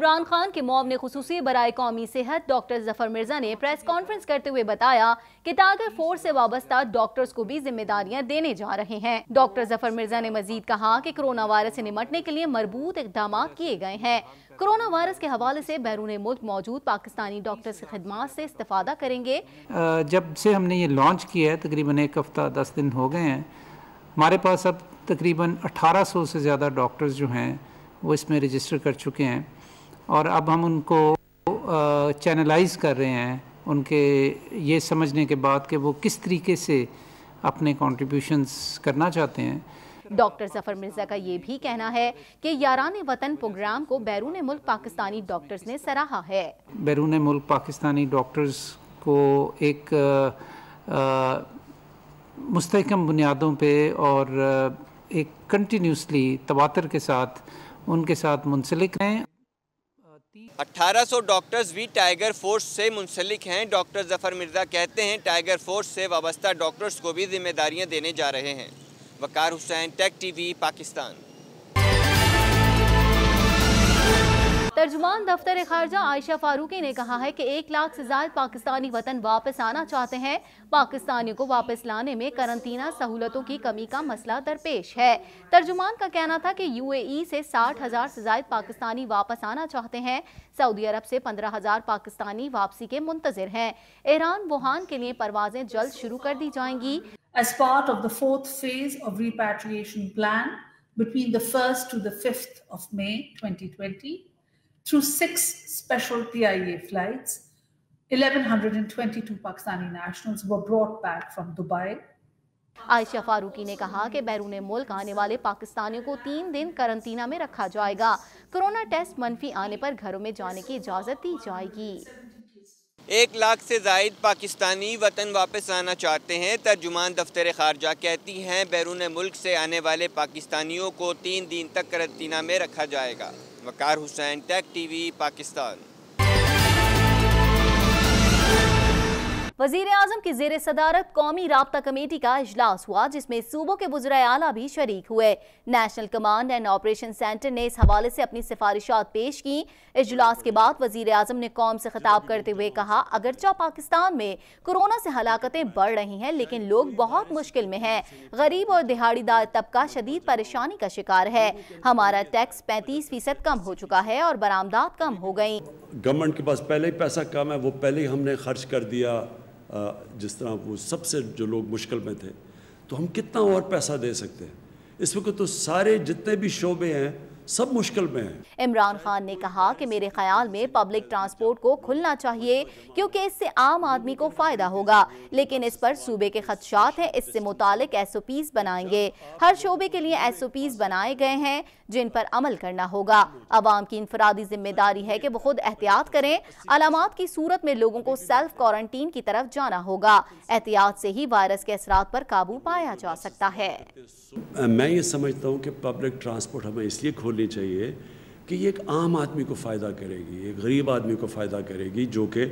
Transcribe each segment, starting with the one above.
इमरान खान के मोब ने बरए कौमी सेहत डॉक्टर जफर मिर्जा ने प्रेस कॉन्फ्रेंस करते हुए बताया कि टागर फोर्स से वाबस्ता डॉक्टर्स को भी जिम्मेदारियां देने जा रहे हैं डॉक्टर जफर मिर्जा ने मजीद कहा कि कोरोना वायरस से निमटने के लिए मरबूत इकदाम किए गए हैं कोरोना वायरस के हवाले से बैरून मुल्क मौजूद पाकिस्तानी डॉक्टर्स की खदमात से इस्तेफादा करेंगे जब से हमने ये लॉन्च किया है तकरीबन एक हफ्ता दस दिन हो गए हैं हमारे पास अब तकरीबन 1800 से ज़्यादा डॉक्टर्स जो हैं वो इसमें रजिस्टर कर चुके हैं और अब हम उनको चैनलाइज कर रहे हैं उनके ये समझने के बाद कि वो किस तरीके से अपने कॉन्ट्रीब्यूशंस करना चाहते हैं डॉक्टर जफर मिर्जा का ये भी कहना है कि यारान वतन प्रोग्राम को बैरून मुल्क पाकिस्तानी डॉक्टर्स ने सराहा है बैरून मुल्क पाकिस्तानी डॉक्टर्स को एक मुस्तकम बुनियादों पे और एक कंटिन्यूसली तवातर के साथ उनके साथ मुंसलिक हैं 1800 डॉक्टर्स भी टाइगर फोर्स से मुंसलिक हैं डॉक्टर जफर मिर्ज़ा कहते हैं टाइगर फोर्स से वाबस्ता डॉक्टर्स को भी जिम्मेदारियां देने जा रहे हैं वकार हुसैन टेक टीवी पाकिस्तान तर्जुमान दफ्तर खारजा आयशा फारूकी ने कहा है की एक लाख ऐसी ज्यादा पाकिस्तानी वतन वापस आना चाहते हैं पाकिस्तानियों को वापस लाने में करंतना सहूलतों की कमी का मसला दरपेश है तर्जुमान का कहना था की यू ए से साठ हजार ऐसी ज्यादा पाकिस्तानी वापस आना चाहते हैं सऊदी अरब से पंद्रह हजार पाकिस्तानी वापसी के मुंतजर है ईरान वुहान के लिए परवाजें जल्द शुरू कर दी जाएंगी As part of the fourth phase of repatriation plan, between the 1st to the 5th of May 2020, through six special PIA flights. 1,122 Pakistani nationals were brought back from Dubai Ayesha Farooqui ने कहा कि बैरून मुल्क आने वाले पाकिस्तानियों को तीन दिन करंतना में रखा जाएगा कोरोना टेस्ट मनफी आने पर घरों में जाने की इजाज़त दी जाएगी एक लाख से जायद पाकिस्तानी वतन वापस आना चाहते हैं तर्जुमान दफ्तर खारजा कहती हैं बैरून मुल्क से आने वाले पाकिस्तानियों को तीन दिन तक करंतना में रखा जाएगा Waqar Hussain Tech T V Pakistan वजीर अजम की जेर सदारत कौमी रबता कमेटी का अजलास हुआ जिसमें सूबों के बुजरा आला भी शरीक हुए National Command and Operation Centre ने इस हवाले से अपनी सिफारिश पेश की अजलास के बाद वजीर आजम ने कौम से खिताब करते हुए कहा अगरचा पाकिस्तान में कोरोना से हलाकतें बढ़ रही हैं लेकिन लोग बहुत मुश्किल में हैं गरीब और दिहाड़ीदार तबका शदीद परेशानी का शिकार है हमारा टैक्स पैंतीस फीसद कम हो चुका है और बरामदात कम हो गई गवर्नमेंट के पास पहले ही पैसा कम है वो पहले ही हमने खर्च कर दिया जिस तरह वो सबसे जो लोग मुश्किल में थे तो हम कितना और पैसा दे सकते हैं इस वक्त तो सारे जितने भी शोबे हैं सब मुश्किल में है इमरान खान ने कहा कि मेरे ख्याल में पब्लिक ट्रांसपोर्ट को खुलना चाहिए क्योंकि इससे आम आदमी को फायदा होगा लेकिन इस पर सूबे के खदशात हैं इससे मुतालिक एस ओ पीज बनाएंगे हर शोबे के लिए एस ओ पीज बनाए गए हैं जिन पर अमल करना होगा आवाम की इनफरादी जिम्मेदारी है कि वो खुद एहतियात करें अलामत की सूरत में लोगों को सेल्फ क्वारंटीन की तरफ जाना होगा एहतियात से ही वायरस के असरा पर काबू पाया जा सकता है मैं ये समझता हूँ कि पब्लिक ट्रांसपोर्ट हमें इसलिए खोली होनी चाहिए कि ये एक आम आदमी को फ़ायदा करेगी एक गरीब आदमी को फ़ायदा करेगी जो कि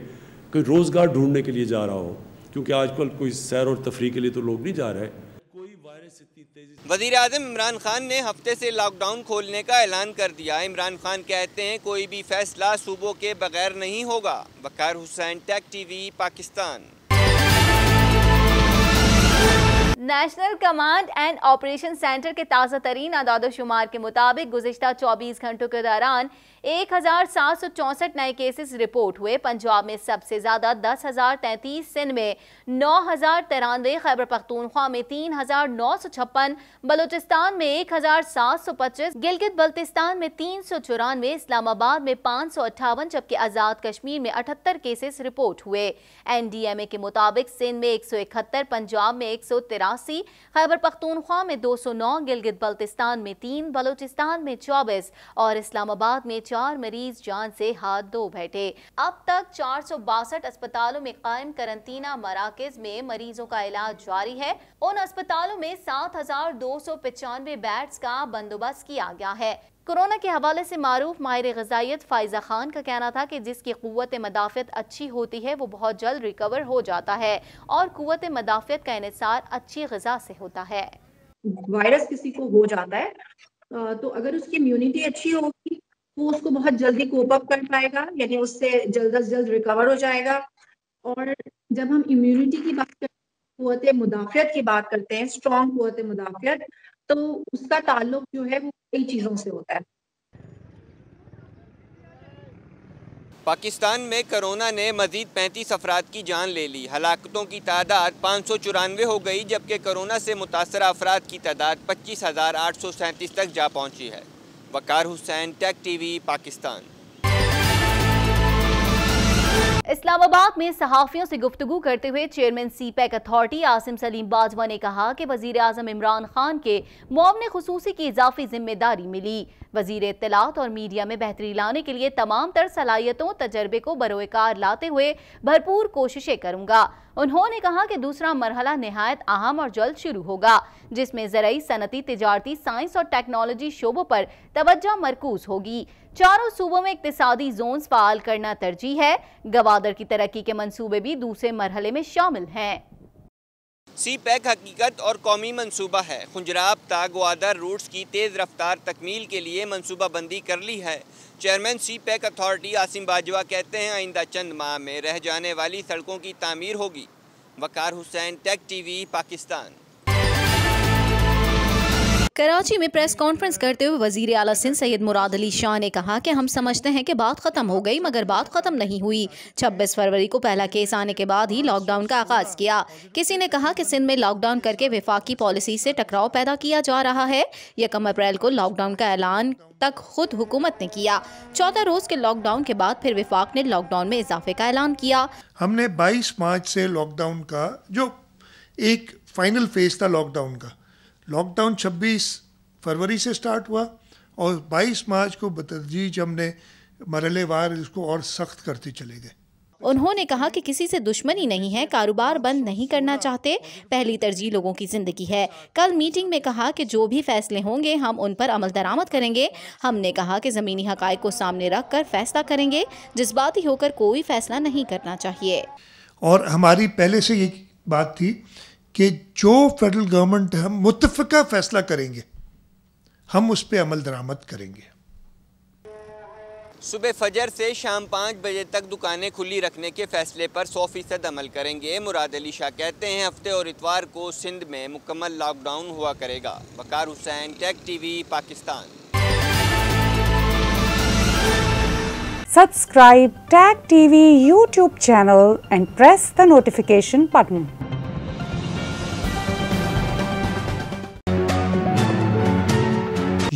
कोई रोज़गार ढूंढने के लिए जा रहा हो क्योंकि आजकल कोई सैर और तफरी के लिए तो लोग नहीं जा रहे कोई वायरस इतनी तेज़ी वजीर अजम इमरान खान ने हफ्ते से लॉकडाउन खोलने का ऐलान कर दिया इमरान खान कहते हैं कोई भी फैसला सूबों के बगैर नहीं होगा Waqar Hussain Tech TV Pakistan National Command and Operation Centre के ताज़ा तरीन आदाद शुमार के मुताबिक गुजशत 24 घंटों के दौरान एक नए केसेस रिपोर्ट हुए पंजाब में सबसे ज्यादा दस हजार तैंतीस सिंध में नौ हजार तिरानवे खैबर पख्तूनख्वा में तीन हजार नौ सौ छप्पन बलोचिस्तान में एक हजार सात सौ पच्चीस गिलगित बल्तिस्तान में तीन सौ चौरानवे इस्लामाबाद में पाँच सौ अट्ठावन जबकि आज़ाद कश्मीर में अठहत्तर केसेस रिपोर्ट हुए एन डी एम ए के मुताबिक सिंध में एक सौ इकहत्तर पंजाब में एक सौ तिरासी खैबर पख्तूनख्वा में दो सौ नौ गिलगित बल्तिस्तान में तीन बलोचिस्तान में चौबीस और इस्लामाबाद में चार मरीज जान से हाथ धो बैठे अब तक चार अस्पतालों में कायम करंतना मराकज में मरीजों का इलाज जारी है उन अस्पतालों में सात हजार दो सौ पचानवे बेड्स का बंदोबस्त किया गया है कोरोना के हवाले से मारूफ़ माहिर गजाइत फ़ायज़ा खान का कहना था कि जिसकी कुत मदाफियत अच्छी होती है वो बहुत जल्द रिकवर हो जाता है और कुत मदाफियत का इसार अच्छी गजा से होता है वायरस किसी को हो जाता है तो अगर उसकी इम्यूनिटी अच्छी हो वो उसको बहुत जल्दी कोप अप कर पाएगा यानी उससे जल्द अज जल्द रिकवर हो जाएगा और जब हम इम्यूनिटी की बात करते हैं मुदाफियत की बात करते हैं स्ट्रॉन्ग कुत मुदाफियत तो उसका ताल्लुक जो है वो कई चीज़ों से होता है पाकिस्तान में कोरोना ने मजीद 35 अफराद की जान ले ली हलाकतों की तादाद पाँच सौ चौरानवे हो गई जबकि कोरोना से मुतासर अफराद की तादाद पच्चीस हज़ार आठ सौ सैंतीस तक जा पहुंची है वकार हुसैन टेक टीवी पाकिस्तान इस्लामाबाद में सहाफ़ियों से गुफ्तु करते हुए chairman CPEC authority Asim Saleem Bajwa ने कहा कि वजीर अजम इमरान खान के मुआवन खसूसी की इजाफी जिम्मेदारी मिली वजीर इतलात और मीडिया में बेहतरी लाने के लिए तमाम तर सलाहियतों तजर्बे को बरोकार लाते हुए भरपूर कोशिशें करूंगा उन्होंने कहा कि दूसरा मरहला नहायत अहम और जल्द शुरू होगा जिसमें जरिए सनती तजारती साइंस और टेक्नोलॉजी शोबों पर तोज्जा मरकूज होगी चारों सूबों में इकतसादी जोन फाल करना तरजीह है गवादर की तरक्की के मनसूबे भी दूसरे मरहले में शामिल हैं सी पैक हकीकत और कौमी मनसूबा है खुंजराब तागवादर रूट्स की तेज़ रफ्तार तकमील के लिए मनसूबा बंदी कर ली है chairman CPEC authority Asim Bajwa कहते हैं आइंदा चंद माह में रह जाने वाली सड़कों की तमीर होगी Waqar Hussain Tech T V Pakistan Karachi में प्रेस कॉन्फ्रेंस करते हुए वजीर अला सिंह सैयद मुराद अली शाह ने कहा कि हम समझते हैं कि बात ख़त्म हो गई मगर बात ख़त्म नहीं हुई 26 फरवरी को पहला केस आने के बाद ही लॉकडाउन का आगाज़ किया किसी ने कहा कि सिंध में लॉकडाउन करके विफाकी पॉलिसी से टकराव पैदा किया जा रहा है यकम अप्रैल को लॉकडाउन का ऐलान तक खुद हुकूमत ने किया चौदह रोज के लॉकडाउन के बाद फिर विफाक ने लॉकडाउन में इजाफे का ऐलान किया हमने बाईस मार्च से लॉकडाउन का जो एक फाइनल फेज था लॉकडाउन का लॉकडाउन 26 फरवरी से स्टार्ट हुआ और 22 मार्च को बतरजीज हमने मरलेवार इसको और सख्त करते चले गए उन्होंने कहा कि किसी से दुश्मनी नहीं है कारोबार बंद नहीं करना चाहते पहली तरजीह लोगों की ज़िंदगी है कल मीटिंग में कहा कि जो भी फैसले होंगे हम उन पर अमल दरामद करेंगे हमने कहा कि ज़मीनी हक़ को सामने रख कर फैसला करेंगे जज्बाती होकर कोई फैसला नहीं करना चाहिए और हमारी पहले से ये बात थी कि जो फेडरल गवर्नमेंट हम मुतफ़ा फैसला करेंगे हम उस पर अमल दरामद करेंगे सुबह फजर से शाम पाँच बजे तक दुकानें खुली रखने के फैसले पर सौ फीसद अमल करेंगे मुराद अली शाह कहते हैं हफ्ते और इतवार को सिंध में मुकम्मल लॉकडाउन हुआ करेगा Waqar Hussain Tech TV Pakistan subscribe Tech TV YouTube channel and press the notification button